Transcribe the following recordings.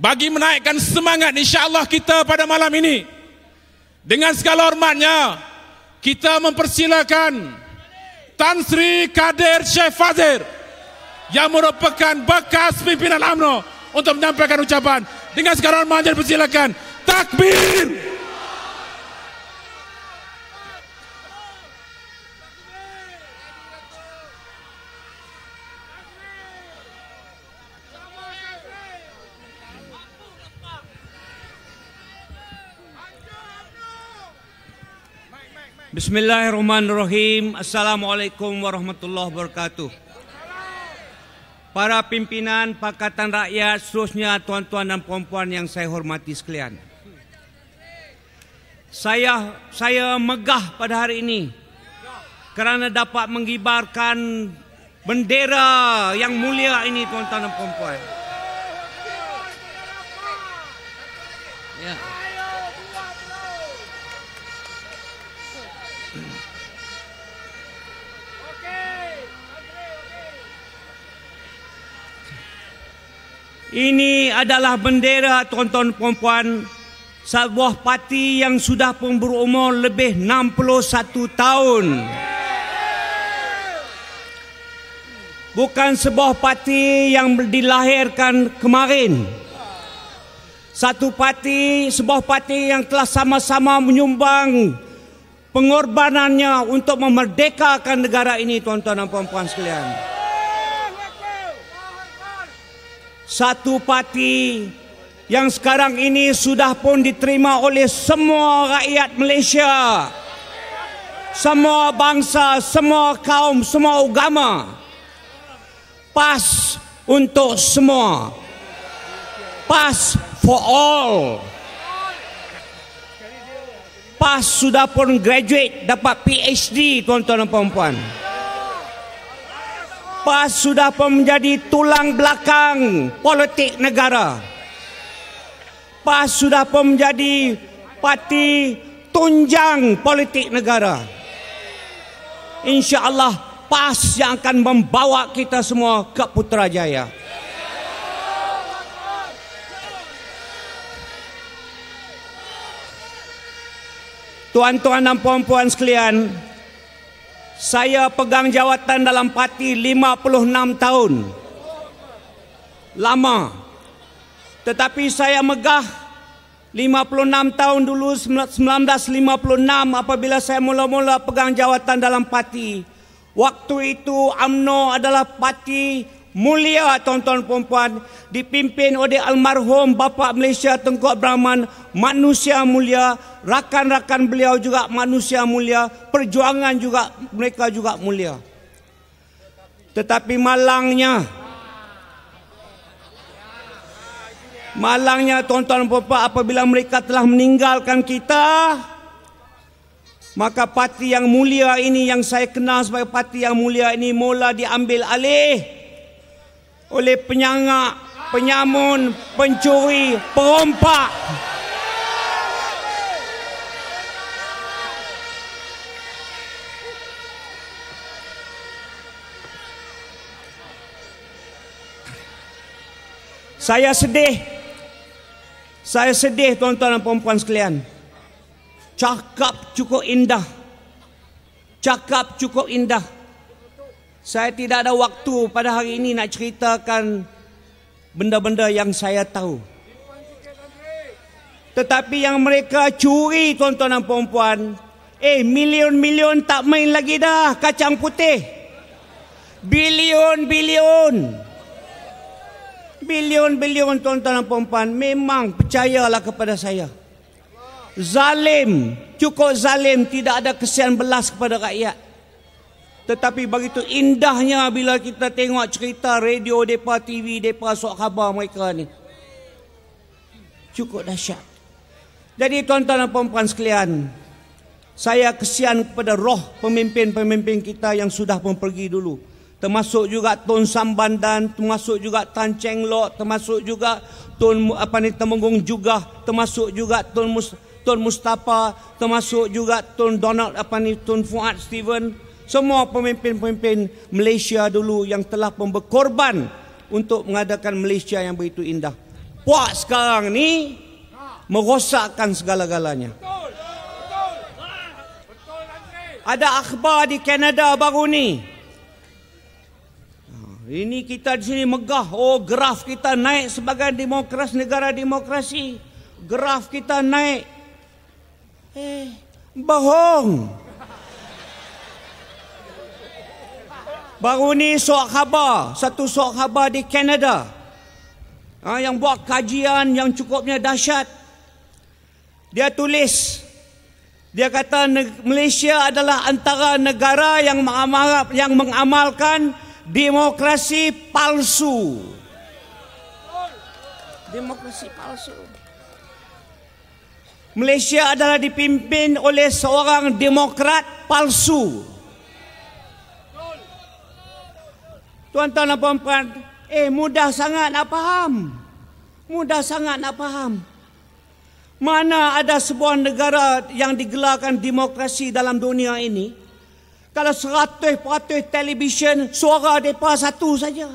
bagi menaikkan semangat insyaAllah kita pada malam ini. Dengan segala hormatnya, kita mempersilakan Tan Sri Kadir Syekh Fazir yang merupakan bekas pimpinan UMNO untuk menyampaikan ucapan. Dengan segala hormatnya, persilakan. Takbir! Takbir! Bismillahirrahmanirrahim. Assalamualaikum warahmatullahi wabarakatuh. Para pimpinan Pakatan Rakyat, seterusnya tuan-tuan dan puan-puan yang saya hormati sekalian. Saya saya megah pada hari ini kerana dapat mengibarkan bendera yang mulia ini tuan-tuan dan puan-puan. Ya. Yeah. Ini adalah bendera tuan-tuan puan sebuah parti yang sudah pun berumur lebih 61 tahun. Bukan sebuah parti yang dilahirkan kemarin. Satu parti, sebuah parti yang telah sama-sama menyumbang pengorbanannya untuk memerdekakan negara ini tuan-tuan dan puan sekalian. satu parti yang sekarang ini sudah pun diterima oleh semua rakyat Malaysia semua bangsa, semua kaum, semua agama pas untuk semua pas for all pas sudah pun graduate dapat PhD tuan-tuan dan puan-puan tuan tuan dan puan puan PAS sudah pun menjadi tulang belakang politik negara. PAS sudah pun menjadi parti tunjang politik negara. InsyaAllah PAS yang akan membawa kita semua ke Putrajaya. Tuan-tuan dan puan-puan sekalian, saya pegang jawatan dalam parti 56 tahun. Lama. Tetapi saya megah 56 tahun dulu 1956 apabila saya mula-mula pegang jawatan dalam parti. Waktu itu AMNO adalah parti mulia tuan-tuan puan dipimpin oleh almarhum bapa Malaysia Tengku Abrahman manusia mulia rakan-rakan beliau juga manusia mulia perjuangan juga mereka juga mulia tetapi malangnya malangnya tuan-tuan puan apabila mereka telah meninggalkan kita maka parti yang mulia ini yang saya kenal sebagai parti yang mulia ini mula diambil alih oleh penyangak, penyamun, pencuri, perompak. Saya sedih. Saya sedih tuan-tuan dan puan-puan sekalian. Cakap cukup indah. Cakap cukup indah. Saya tidak ada waktu pada hari ini nak ceritakan benda-benda yang saya tahu. Tetapi yang mereka curi tuan-tuan dan puan-puan, eh million-million tak main lagi dah kacang putih. Bilion-bilion. Bilion-bilion tuan-tuan dan puan-puan memang percayalah kepada saya. Zalim, cukup zalim tidak ada kesian belas kepada rakyat. Tetapi begitu indahnya bila kita tengok cerita radio mereka, TV mereka, sok khabar mereka ni. Cukup dahsyat. Jadi tuan-tuan dan perempuan sekalian, saya kesian kepada roh pemimpin-pemimpin kita yang sudah pun pergi dulu. Termasuk juga Tun Sambandan, termasuk juga Tan Cheng Lok, termasuk juga Tun apa ni Temenggung juga, termasuk juga Tun Mus, Tun Mustafa, termasuk juga Tun Donald apa ni Tun Fuad Steven, semua pemimpin-pemimpin Malaysia dulu yang telah berkorban untuk mengadakan Malaysia yang begitu indah. Puak sekarang ni merosakkan segala-galanya. Ada akhbar di Kanada baru ni. Ah, ini kita di sini megah. Oh, graf kita naik sebagai demokrasi negara demokrasi. Graf kita naik. Eh, bohong. Baru ni suak khabar, satu suak khabar di Kanada. Ha, yang buat kajian yang cukupnya dahsyat. Dia tulis, dia kata Malaysia adalah antara negara yang mengamalkan, yang mengamalkan demokrasi palsu. Demokrasi palsu. Malaysia adalah dipimpin oleh seorang demokrat Palsu. Tuan-tuan dan puan-puan, eh mudah sangat nak faham. Mudah sangat nak faham. Mana ada sebuah negara yang digelarkan demokrasi dalam dunia ini kalau seratus peratus televisyen suara mereka satu saja.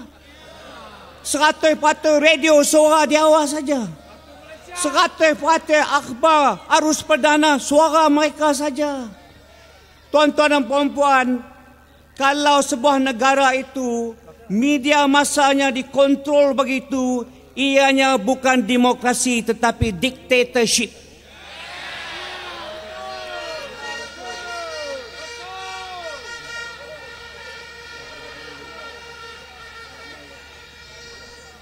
Seratus peratus radio suara di awal saja. Seratus peratus akhbar arus perdana suara mereka saja. Tuan-tuan dan puan-puan, kalau sebuah negara itu media masanya dikontrol begitu, ianya bukan demokrasi tetapi dictatorship.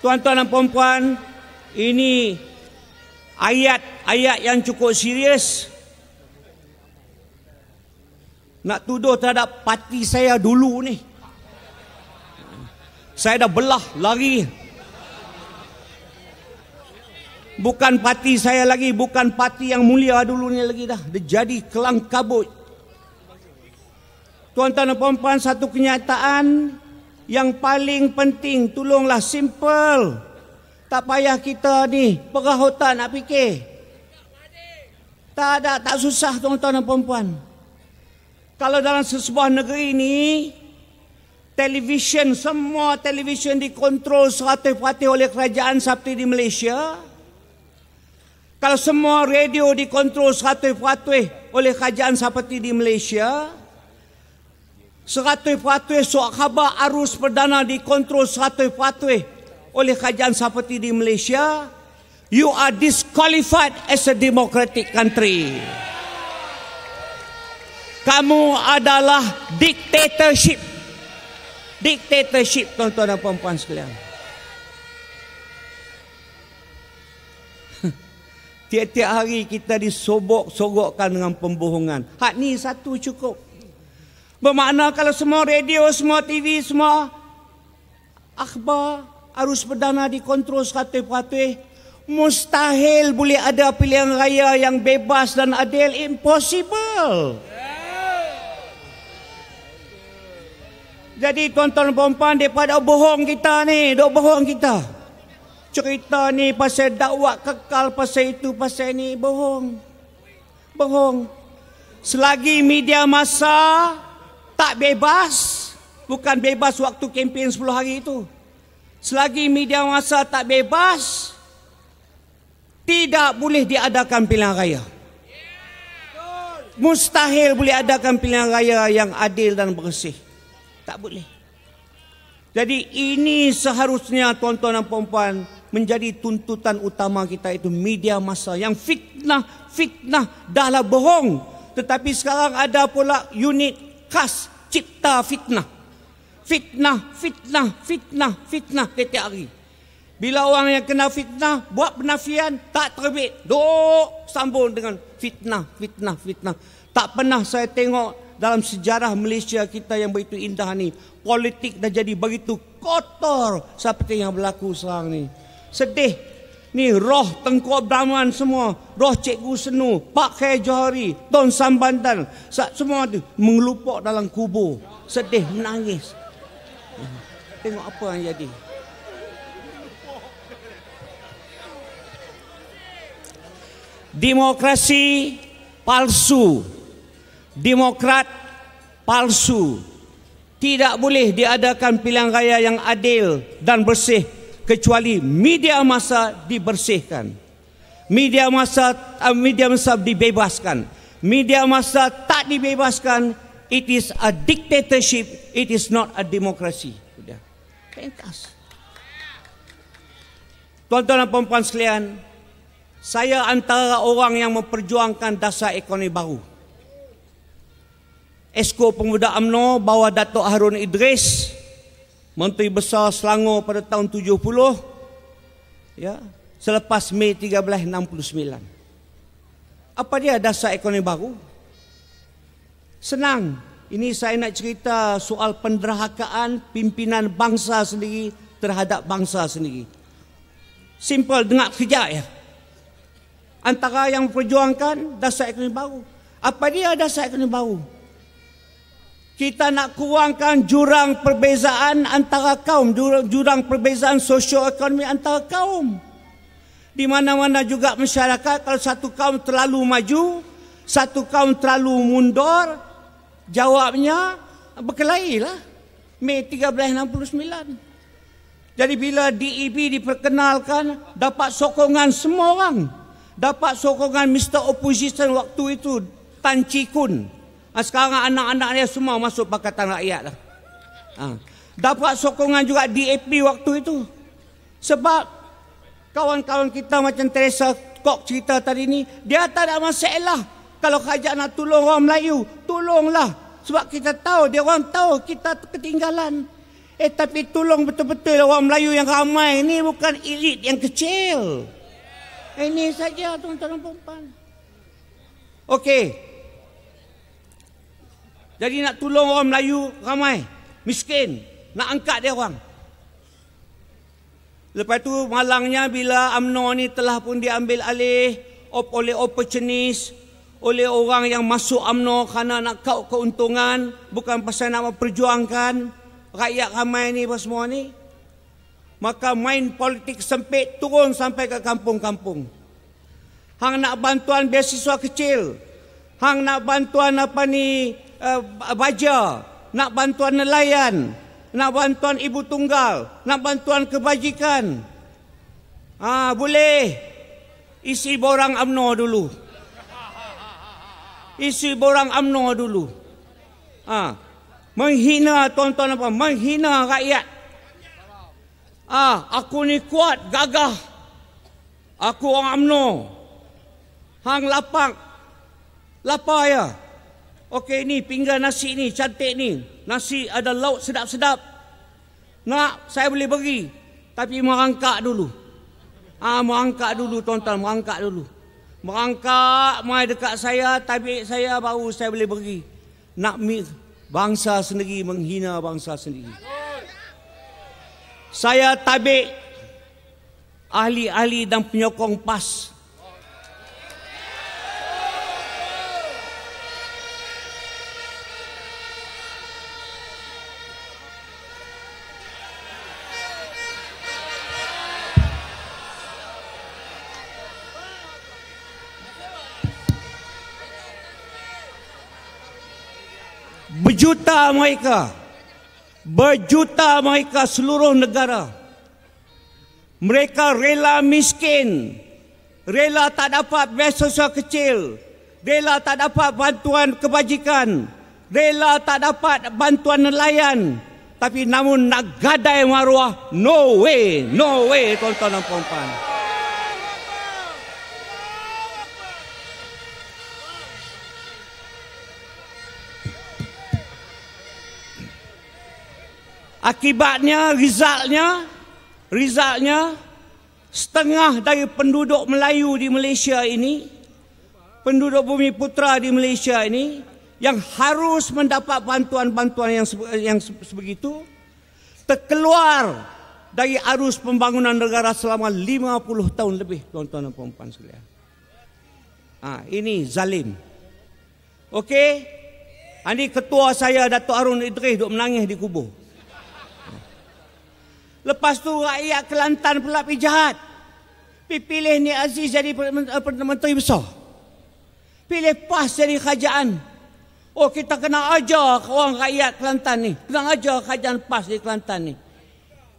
Tuan-tuan dan puan-puan, ini ayat-ayat yang cukup serius. Nak tuduh terhadap parti saya dulu ni. Saya dah belah lari. Bukan parti saya lagi, bukan parti yang mulia dulunya lagi dah. Dia jadi kelang kabut. Tuan-tuan dan puan satu kenyataan yang paling penting, tolonglah simple. Tak payah kita ni perah otak nak fikir. Tak ada, tak susah tuan-tuan dan puan Kalau dalam sebuah negeri ni, Televisyen, semua televisyen dikontrol seratus-ratus oleh kerajaan seperti di Malaysia. Kalau semua radio dikontrol seratus-ratus oleh kerajaan seperti di Malaysia. Seratus-ratus suak khabar arus perdana dikontrol seratus-ratus oleh kerajaan seperti di Malaysia. You are disqualified as a democratic country. Kamu adalah dictatorship. Dictatorship tuan-tuan dan puan-puan sekalian. Tiap-tiap hari kita disobok-sogokkan dengan pembohongan. Hak ni satu cukup. Bermakna kalau semua radio, semua TV, semua akhbar arus perdana dikontrol 100% mustahil boleh ada pilihan raya yang bebas dan adil. Impossible. Jadi tuan-tuan dan puan-puan Mereka dah bohong kita ni dok bohong kita Cerita ni pasal dakwah kekal Pasal itu pasal ni Bohong Bohong Selagi media masa Tak bebas Bukan bebas waktu kempen 10 hari itu Selagi media masa tak bebas Tidak boleh diadakan pilihan raya Mustahil boleh adakan pilihan raya yang adil dan bersih. Tak boleh. Jadi ini seharusnya tuan-tuan dan puan-puan menjadi tuntutan utama kita itu media masa yang fitnah, fitnah dahlah bohong. Tetapi sekarang ada pula unit khas cipta fitnah. Fitnah, fitnah, fitnah, fitnah setiap hari. Bila orang yang kena fitnah, buat penafian, tak terbit. Duk sambung dengan fitnah, fitnah, fitnah. Tak pernah saya tengok dalam sejarah Malaysia kita yang begitu indah ni. Politik dah jadi begitu kotor seperti yang berlaku sekarang ni. Sedih. Ni roh Tengku abdaman semua, roh Cikgu Senu, Pak Khair Johari, Tun Sambandan, semua tu mengelupak dalam kubur. Sedih, menangis. Tengok apa yang jadi. Demokrasi palsu demokrat palsu. Tidak boleh diadakan pilihan raya yang adil dan bersih kecuali media masa dibersihkan. Media massa eh, media masa dibebaskan. Media masa tak dibebaskan, it is a dictatorship, it is not a democracy. Sudah. Pentas. Tuan-tuan dan puan-puan sekalian, saya antara orang yang memperjuangkan dasar ekonomi baru. Esko Pemuda amno bawah Datuk Harun Idris Menteri Besar Selangor pada tahun 70 ya selepas Mei 1369 Apa dia dasar ekonomi baru? Senang. Ini saya nak cerita soal penderhakaan pimpinan bangsa sendiri terhadap bangsa sendiri. Simple dengar kerja ya. Antara yang perjuangkan dasar ekonomi baru. Apa dia dasar ekonomi baru? kita nak kurangkan jurang perbezaan antara kaum, jurang perbezaan sosio ekonomi antara kaum. Di mana-mana juga masyarakat kalau satu kaum terlalu maju, satu kaum terlalu mundur, jawabnya berkelahilah. Mei 1369. Jadi bila DEP diperkenalkan, dapat sokongan semua orang. Dapat sokongan Mr. Opposition waktu itu, Tan Chi Kun. Ah, sekarang anak-anak dia semua masuk Pakatan Rakyat lah. Ha. Dapat sokongan juga DAP waktu itu. Sebab kawan-kawan kita macam Teresa Kok cerita tadi ni, dia tak ada masalah. Kalau kajak nak tolong orang Melayu, tolonglah. Sebab kita tahu, dia orang tahu kita ketinggalan. Eh tapi tolong betul-betul lah orang Melayu yang ramai ni bukan elit yang kecil. Ini saja tuan-tuan dan perempuan. Okey, jadi nak tolong orang Melayu ramai miskin nak angkat dia orang. Lepas tu malangnya bila UMNO ni telah pun diambil alih oleh opportunis oleh orang yang masuk UMNO kerana nak kau keuntungan bukan pasal nak perjuangkan rakyat ramai ni apa semua ni maka main politik sempit turun sampai ke kampung-kampung hang nak bantuan beasiswa kecil hang nak bantuan apa ni uh, baja, nak bantuan nelayan, nak bantuan ibu tunggal, nak bantuan kebajikan. Ah, boleh. Isi borang amno dulu. Isi borang amno dulu. Ah. Menghina tuan-tuan apa? Menghina rakyat. Ah, aku ni kuat, gagah. Aku orang amno, Hang lapak. Lapar ya. Okey ni pinggan nasi ni cantik ni. Nasi ada lauk sedap-sedap. Nak saya boleh bagi. Tapi merangkak dulu. Ah ha, merangkak dulu tuan-tuan, merangkak dulu. Merangkak mai dekat saya, tapi saya baru saya boleh bagi. Nak mik bangsa sendiri menghina bangsa sendiri. Saya tabik ahli-ahli dan penyokong PAS berjuta mereka berjuta mereka seluruh negara mereka rela miskin rela tak dapat beasiswa kecil rela tak dapat bantuan kebajikan rela tak dapat bantuan nelayan tapi namun nak gadai maruah no way no way tuan-tuan dan puan-puan Akibatnya, Rizalnya, Rizalnya, setengah dari penduduk Melayu di Malaysia ini, penduduk bumi putra di Malaysia ini yang harus mendapat bantuan-bantuan yang, yang sebegitu terkeluar dari arus pembangunan negara selama 50 tahun lebih tuan-tuan dan puan-puan sekalian. Ha, ini zalim. Okey? Ini ketua saya Datuk Arun Idris duk menangis di kubur. Lepas tu rakyat Kelantan pula pergi jahat. Pilih ni Aziz jadi Perdana eh, Menteri Besar. Pilih PAS jadi kerajaan. Oh kita kena ajar orang rakyat Kelantan ni. Kena ajar kerajaan PAS di Kelantan ni.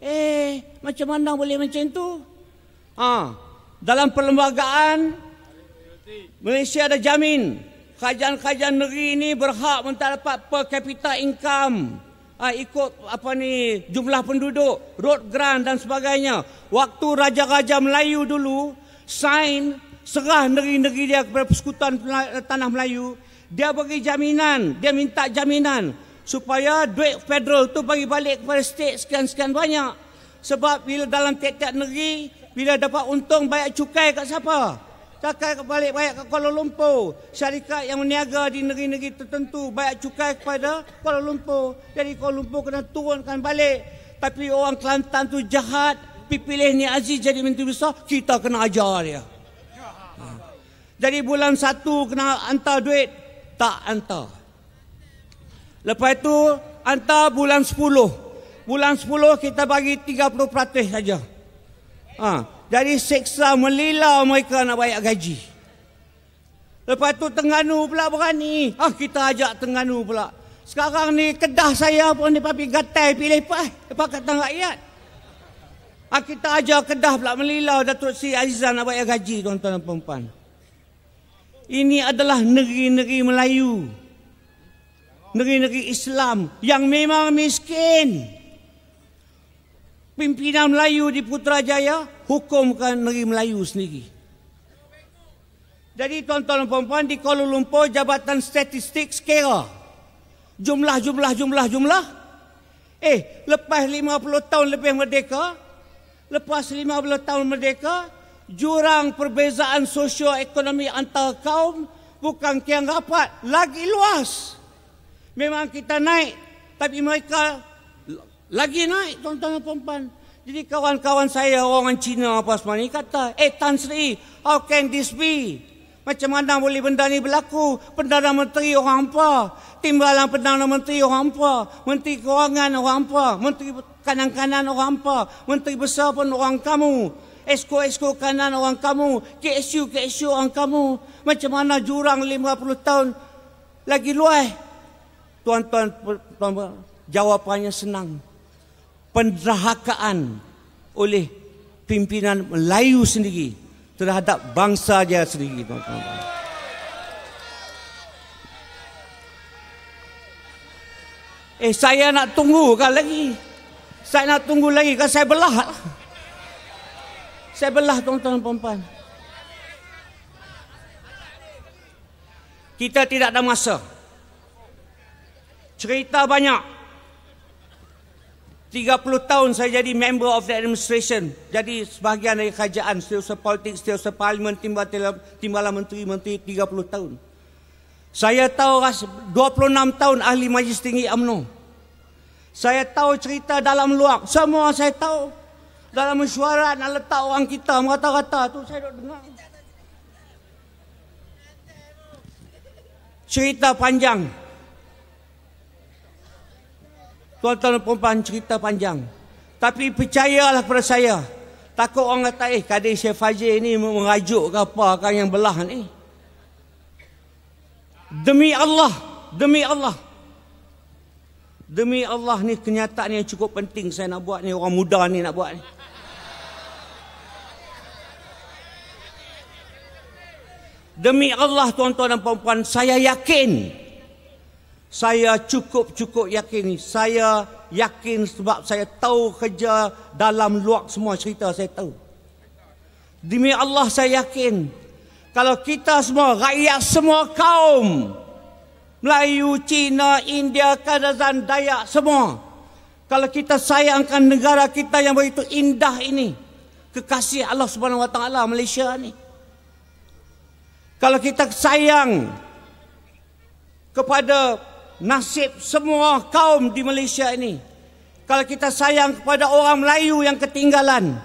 Eh macam mana boleh macam tu? Ha, dalam perlembagaan Malaysia ada jamin. Kerajaan-kerajaan negeri ini berhak mendapat per capita income uh, ikut apa ni jumlah penduduk, road grant dan sebagainya. Waktu raja-raja Melayu dulu sign serah negeri-negeri dia kepada persekutuan tanah Melayu, dia bagi jaminan, dia minta jaminan supaya duit federal tu bagi balik kepada state sekian-sekian banyak. Sebab bila dalam tiap-tiap negeri bila dapat untung banyak cukai kat siapa? takkan balik bayar ke Kuala Lumpur. Syarikat yang meniaga di negeri-negeri tertentu bayar cukai kepada Kuala Lumpur. Jadi Kuala Lumpur kena turunkan balik. Tapi orang Kelantan tu jahat. Pilih ni Aziz jadi Menteri Besar, kita kena ajar dia. Ha. Jadi bulan satu kena hantar duit, tak hantar. Lepas itu hantar bulan sepuluh. Bulan sepuluh kita bagi 30% saja. Ha. Dari seksa melila mereka nak bayar gaji. Lepas tu Tengganu pula berani. Ah kita ajak Tengganu pula. Sekarang ni kedah saya pun ni papi gatai pilih pas. Lepas kata rakyat. Ah kita ajak kedah pula melila Datuk Sri Azizan nak bayar gaji tuan-tuan dan perempuan. Ini adalah negeri-negeri Melayu. Negeri-negeri Islam yang memang miskin. Pimpinan Melayu di Putrajaya hukum ke negeri Melayu sendiri. Jadi tuan-tuan dan puan-puan di Kuala Lumpur jabatan statistik sekira. Jumlah, jumlah, jumlah, jumlah. Eh, lepas 50 tahun lebih merdeka, lepas 50 tahun merdeka, jurang perbezaan sosio ekonomi antara kaum bukan kian rapat, lagi luas. Memang kita naik, tapi mereka lagi naik tuan-tuan dan puan-puan. Jadi kawan-kawan saya orang Cina apa semua ni kata, eh Tan Sri, how can this be? Macam mana boleh benda ni berlaku? Perdana Menteri orang apa? Timbalan Perdana Menteri orang apa? Menteri Kewangan orang apa? Menteri Kanan-Kanan orang apa? Menteri Besar pun orang kamu. Esko-esko kanan orang kamu. KSU-KSU orang kamu. Macam mana jurang 50 tahun lagi luas? Tuan-tuan, jawapannya senang penderhakaan oleh pimpinan Melayu sendiri terhadap bangsa dia sendiri. Eh saya nak tunggu kan lagi. Saya nak tunggu lagi kan saya belah. Saya belah tuan-tuan puan Kita tidak ada masa. Cerita banyak. 30 tahun saya jadi member of the administration. Jadi sebahagian dari kerajaan. Setiausaha politik, setiausaha parlimen, timbalan timbal menteri-menteri 30 tahun. Saya tahu 26 tahun ahli majlis tinggi UMNO. Saya tahu cerita dalam luar. Semua saya tahu. Dalam mesyuarat nak letak orang kita merata-rata. tu saya dah dengar. Cerita panjang tuan-tuan dan perempuan cerita panjang. Tapi percayalah kepada saya. Takut orang kata, eh kadir Syekh Fajir ni merajuk ke apa kan yang belah ni. Demi Allah, demi Allah. Demi Allah ni kenyataan yang cukup penting saya nak buat ni, orang muda ni nak buat ni. Demi Allah tuan-tuan dan puan saya yakin saya cukup-cukup yakin saya yakin sebab saya tahu kerja dalam luak semua cerita saya tahu demi Allah saya yakin kalau kita semua rakyat semua kaum Melayu, Cina, India, Kazakhstan, Dayak semua kalau kita sayangkan negara kita yang begitu indah ini kekasih Allah Subhanahu Wa Taala Malaysia ni kalau kita sayang kepada nasib semua kaum di Malaysia ini. Kalau kita sayang kepada orang Melayu yang ketinggalan,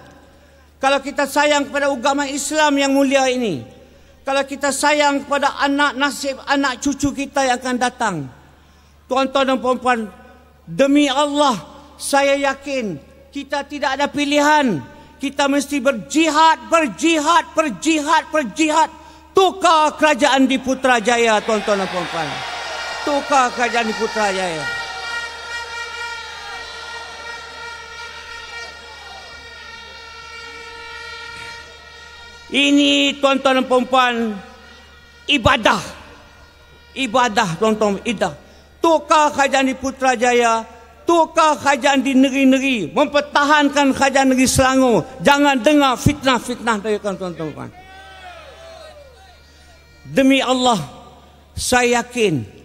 kalau kita sayang kepada agama Islam yang mulia ini, kalau kita sayang kepada anak nasib anak cucu kita yang akan datang. Tuan-tuan dan puan-puan, demi Allah saya yakin kita tidak ada pilihan. Kita mesti berjihad, berjihad, berjihad, berjihad. Tukar kerajaan di Putrajaya, tuan-tuan dan puan-puan. Patukah Kerajaan di Putrajaya Ini tuan-tuan dan perempuan Ibadah Ibadah tuan-tuan Ibadah Tukar kerajaan di Putrajaya Tukar kerajaan di negeri-negeri Mempertahankan kerajaan negeri Selangor Jangan dengar fitnah-fitnah dari tuan-tuan dan perempuan Demi Allah Saya yakin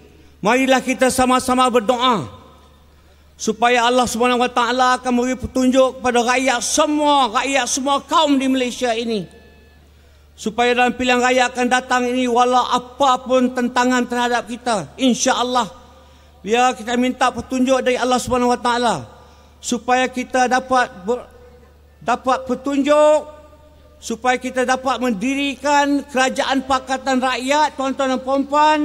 Marilah kita sama-sama berdoa supaya Allah Subhanahu Wa Taala akan memberi petunjuk pada rakyat semua, rakyat semua kaum di Malaysia ini. Supaya dalam pilihan raya akan datang ini wala pun tentangan terhadap kita, insya-Allah. Ya kita minta petunjuk dari Allah Subhanahu Wa Taala supaya kita dapat ber, dapat petunjuk supaya kita dapat mendirikan kerajaan pakatan rakyat tuan-tuan dan puan-puan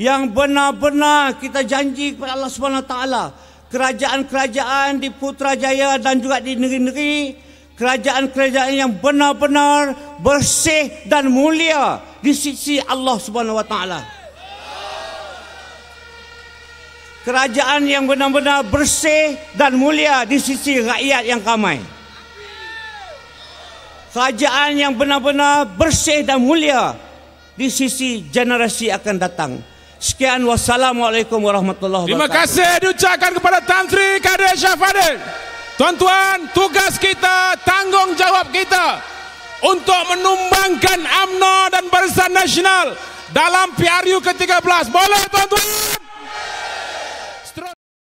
yang benar-benar kita janji kepada Allah Subhanahu taala kerajaan-kerajaan di Putrajaya dan juga di negeri-negeri kerajaan-kerajaan yang benar-benar bersih dan mulia di sisi Allah Subhanahu wa taala kerajaan yang benar-benar bersih dan mulia di sisi rakyat yang ramai kerajaan yang benar-benar bersih dan mulia di sisi generasi akan datang Sekian wassalamualaikum warahmatullahi wabarakatuh. Terima kasih diucapkan kepada Tan Sri Kadir Syafadil. Tuan-tuan, tugas kita, tanggungjawab kita untuk menumbangkan UMNO dan Barisan Nasional dalam PRU ke-13. Boleh tuan-tuan?